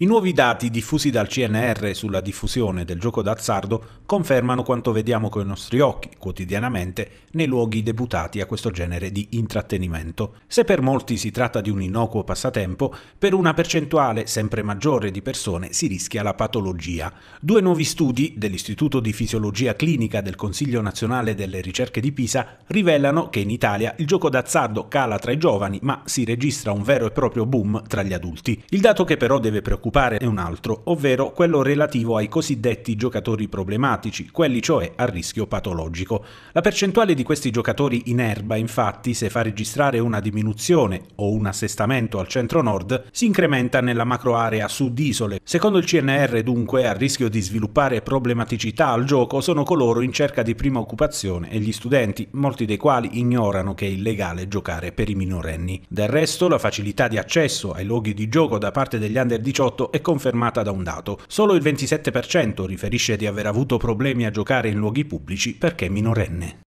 I nuovi dati diffusi dal CNR sulla diffusione del gioco d'azzardo confermano quanto vediamo con i nostri occhi quotidianamente nei luoghi deputati a questo genere di intrattenimento. Se per molti si tratta di un innocuo passatempo, per una percentuale sempre maggiore di persone si rischia la patologia. Due nuovi studi dell'Istituto di Fisiologia Clinica del Consiglio Nazionale delle Ricerche di Pisa rivelano che in Italia il gioco d'azzardo cala tra i giovani, ma si registra un vero e proprio boom tra gli adulti. Il dato che però deve preoccupare preoccupare è un altro, ovvero quello relativo ai cosiddetti giocatori problematici, quelli cioè a rischio patologico. La percentuale di questi giocatori in erba, infatti, se fa registrare una diminuzione o un assestamento al centro-nord, si incrementa nella macroarea sud-isole. Secondo il CNR, dunque, a rischio di sviluppare problematicità al gioco sono coloro in cerca di prima occupazione e gli studenti, molti dei quali ignorano che è illegale giocare per i minorenni. Del resto, la facilità di accesso ai luoghi di gioco da parte degli under 18 2018 è confermata da un dato. Solo il 27% riferisce di aver avuto problemi a giocare in luoghi pubblici perché minorenne.